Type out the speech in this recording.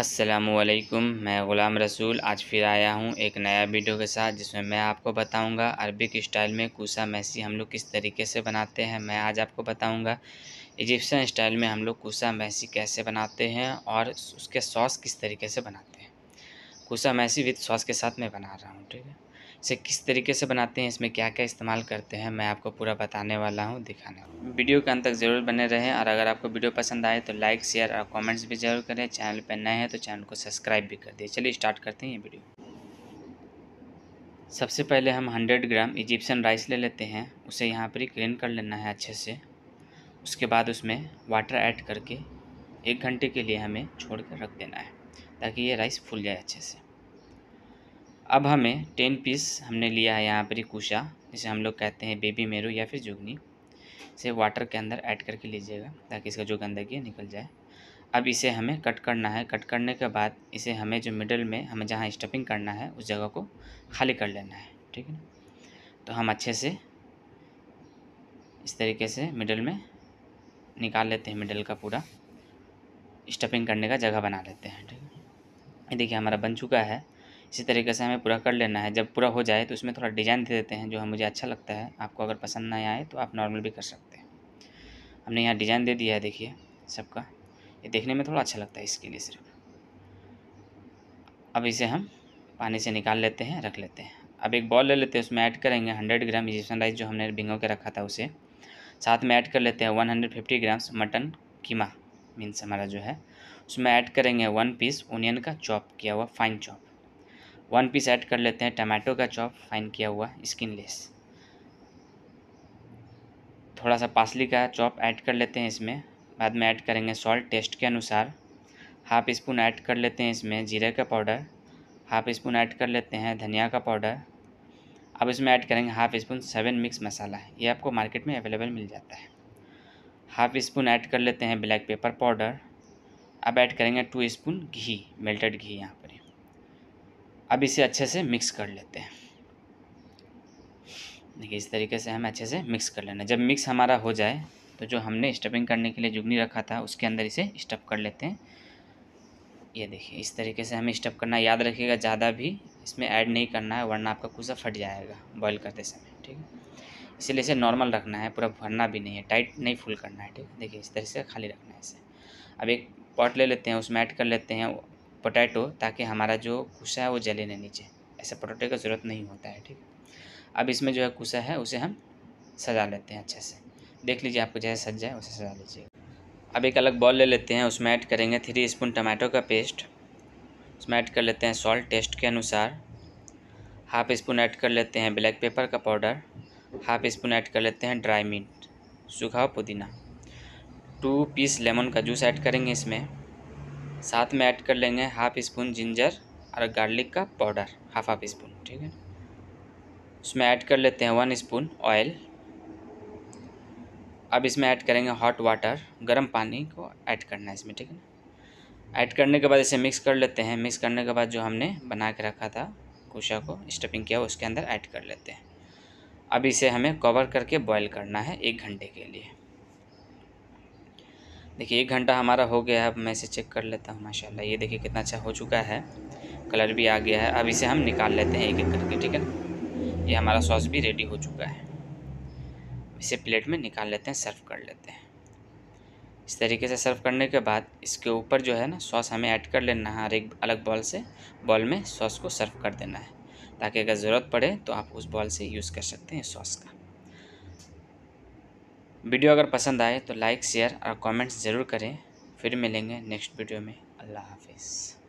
असलकुम मैं ग़ुलाम रसूल आज फिर आया हूँ एक नया वीडियो के साथ जिसमें मैं आपको बताऊँगा अरबिक स्टाइल में कूसा मैसी हम लोग किस तरीके से बनाते हैं मैं आज आपको बताऊँगा इजिप्शन स्टाइल में हम लोग कूसा मैसी कैसे बनाते हैं और उसके सॉस किस तरीके से बनाते हैं कूसा मैसी विथ सॉस के साथ मैं बना रहा हूँ ठीक है से किस तरीके से बनाते हैं इसमें क्या क्या इस्तेमाल करते हैं मैं आपको पूरा बताने वाला हूँ दिखाने वाला वीडियो के अंत तक ज़रूर बने रहें और अगर आपको वीडियो पसंद आए तो लाइक शेयर और कॉमेंट्स भी ज़रूर करें चैनल पर नए हैं तो चैनल को सब्सक्राइब भी कर दिए चलिए स्टार्ट करते हैं ये वीडियो सबसे पहले हम हंड्रेड ग्राम इजिप्शन राइस ले लेते हैं उसे यहाँ पर क्लीन कर लेना है अच्छे से उसके बाद उसमें वाटर ऐड करके एक घंटे के लिए हमें छोड़ कर रख देना है ताकि ये राइस फूल जाए अच्छे से अब हमें टेन पीस हमने लिया है यहाँ पर कुशा जिसे हम लोग कहते हैं बेबी मेरू या फिर जुगनी इसे वाटर के अंदर ऐड करके लीजिएगा ताकि इसका जो गंदगी है निकल जाए अब इसे हमें कट करना है कट करने के बाद इसे हमें जो मिडल में हमें जहाँ स्टफिंग करना है उस जगह को खाली कर लेना है ठीक है तो हम अच्छे से इस तरीके से मिडल में निकाल लेते हैं मिडल का पूरा स्टफिंग करने का जगह बना लेते हैं ठीक है देखिए हमारा बन चुका है इसी तरीके से हमें पूरा कर लेना है जब पूरा हो जाए तो उसमें थोड़ा डिज़ाइन दे देते हैं जो मुझे अच्छा लगता है आपको अगर पसंद ना आए तो आप नॉर्मल भी कर सकते हैं हमने यहाँ डिज़ाइन दे दिया है देखिए सबका ये देखने में थोड़ा अच्छा लगता है इसके लिए सिर्फ अब इसे हम पानी से निकाल लेते हैं रख लेते हैं अब एक बॉल ले लेते हैं उसमें ऐड करेंगे हंड्रेड ग्राम इजिप्शन राइस जो हमने भिंगो के रखा था उसे साथ में ऐड कर लेते हैं one hundred fifty grams mutton keema means हमारा जो है उसमें ऐड करेंगे वन पीस ओनियन का चॉप किया हुआ fine chop one piece add कर लेते हैं टमाटो का चॉप फाइन किया हुआ स्किनलेस थोड़ा सा पासली का चॉप ऐड कर लेते हैं इसमें बाद में ऐड करेंगे सॉल्ट टेस्ट के अनुसार हाफ स्पून ऐड कर लेते हैं इसमें जीरे का पाउडर हाफ स्पून ऐड कर लेते हैं धनिया का पाउडर अब इसमें ऐड करेंगे half spoon seven mix masala ये आपको मार्केट में अवेलेबल मिल जाता है हाफ स्पून ऐड कर लेते हैं ब्लैक पेपर पाउडर अब ऐड करेंगे two spoon ghee melted ghee यहाँ अब इसे अच्छे से मिक्स कर लेते हैं देखिए इस तरीके से हमें अच्छे से मिक्स कर लेना जब मिक्स हमारा हो जाए तो जो हमने स्टफिंग करने के लिए जुगनी रखा था उसके अंदर इसे स्टफ कर लेते हैं ये देखिए इस तरीके से हमें स्टफ करना याद रखिएगा ज़्यादा भी इसमें ऐड नहीं करना है वरना आपका कुछ फट जाएगा बॉईल करते समय ठीक है इसीलिए इसे नॉर्मल रखना है पूरा भरना भी नहीं है टाइट नहीं फुल करना है ठीक है देखिए इस तरीके से खाली रखना है इसे अब एक पॉट ले लेते हैं उसमें ऐड कर लेते हैं पोटैटो ताकि हमारा जो कुसा है वो जले ना नीचे ऐसे पोटैटो का ज़रूरत नहीं होता है ठीक अब इसमें जो है कुसा है उसे हम सजा लेते हैं अच्छे से देख लीजिए आपको जैसे सज जाए उसे सजा लीजिए अब एक अलग बॉल ले लेते हैं उसमें ऐड करेंगे थ्री स्पून टमाटो का पेस्ट उसमें ऐड कर लेते हैं सॉल्ट टेस्ट के अनुसार हाफ स्पून ऐड कर लेते हैं ब्लैक पेपर का पाउडर हाफ स्पून ऐड कर लेते हैं ड्राई मीट सूखा पुदीना टू पीस लेमन का जूस ऐड करेंगे इसमें साथ में ऐड कर लेंगे हाफ स्पून जिंजर और गार्लिक का पाउडर हाफ हाफ स्पून ठीक है उसमें ऐड कर लेते हैं वन स्पून ऑयल अब इसमें ऐड करेंगे हॉट वाटर गर्म पानी को ऐड करना है इसमें ठीक है ना ऐड करने के बाद इसे मिक्स कर लेते हैं मिक्स करने के बाद जो हमने बना के रखा था कुशा को स्टफिंग किया उसके अंदर ऐड कर लेते हैं अब इसे हमें कवर करके बॉयल करना है एक घंटे के लिए देखिए एक घंटा हमारा हो गया है अब मैं इसे चेक कर लेता हूँ माशाल्लाह ये देखिए कितना अच्छा हो चुका है कलर भी आ गया है अब इसे हम निकाल लेते हैं एक एक करके ठीक है ना ये हमारा सॉस भी रेडी हो चुका है इसे प्लेट में निकाल लेते हैं सर्व कर लेते हैं इस तरीके से सर्व करने के बाद इसके ऊपर जो है ना सॉस हमें ऐड कर लेना है हर एक अलग बॉल से बॉल में सॉस को सर्व कर देना है ताकि अगर ज़रूरत पड़े तो आप उस बॉल से यूज़ कर सकते हैं सॉस का वीडियो अगर पसंद आए तो लाइक शेयर और कमेंट्स ज़रूर करें फिर मिलेंगे नेक्स्ट वीडियो में अल्लाह हाफिज़